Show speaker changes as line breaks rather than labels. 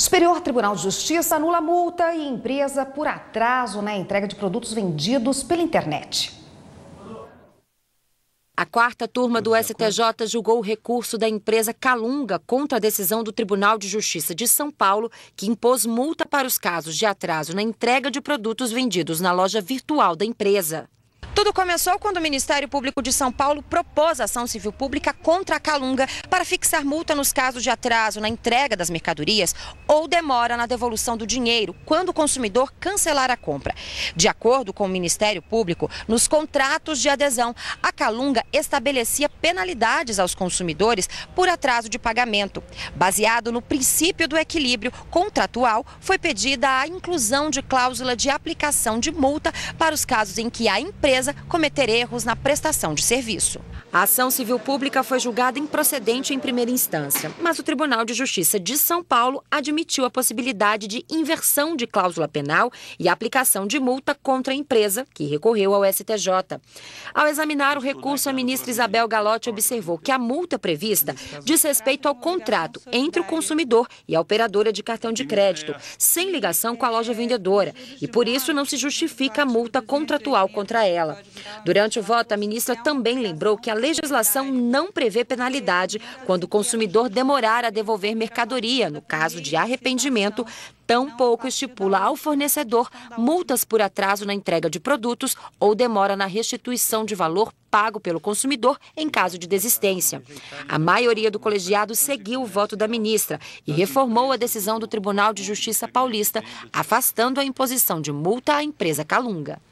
Superior Tribunal de Justiça anula multa e empresa por atraso na entrega de produtos vendidos pela internet. A quarta turma do STJ julgou o recurso da empresa Calunga contra a decisão do Tribunal de Justiça de São Paulo, que impôs multa para os casos de atraso na entrega de produtos vendidos na loja virtual da empresa. Tudo começou quando o Ministério Público de São Paulo propôs ação civil pública contra a Calunga para fixar multa nos casos de atraso na entrega das mercadorias ou demora na devolução do dinheiro quando o consumidor cancelar a compra. De acordo com o Ministério Público, nos contratos de adesão, a Calunga estabelecia penalidades aos consumidores por atraso de pagamento. Baseado no princípio do equilíbrio contratual, foi pedida a inclusão de cláusula de aplicação de multa para os casos em que a empresa empresa cometer erros na prestação de serviço. A ação civil pública foi julgada improcedente em primeira instância, mas o Tribunal de Justiça de São Paulo admitiu a possibilidade de inversão de cláusula penal e aplicação de multa contra a empresa, que recorreu ao STJ. Ao examinar o recurso, a ministra Isabel Galotti observou que a multa prevista diz respeito ao contrato entre o consumidor e a operadora de cartão de crédito, sem ligação com a loja vendedora, e por isso não se justifica a multa contratual contra ela. Durante o voto, a ministra também lembrou que a legislação não prevê penalidade quando o consumidor demorar a devolver mercadoria, no caso de arrependimento, tampouco estipula ao fornecedor multas por atraso na entrega de produtos ou demora na restituição de valor pago pelo consumidor em caso de desistência. A maioria do colegiado seguiu o voto da ministra e reformou a decisão do Tribunal de Justiça Paulista, afastando a imposição de multa à empresa Calunga.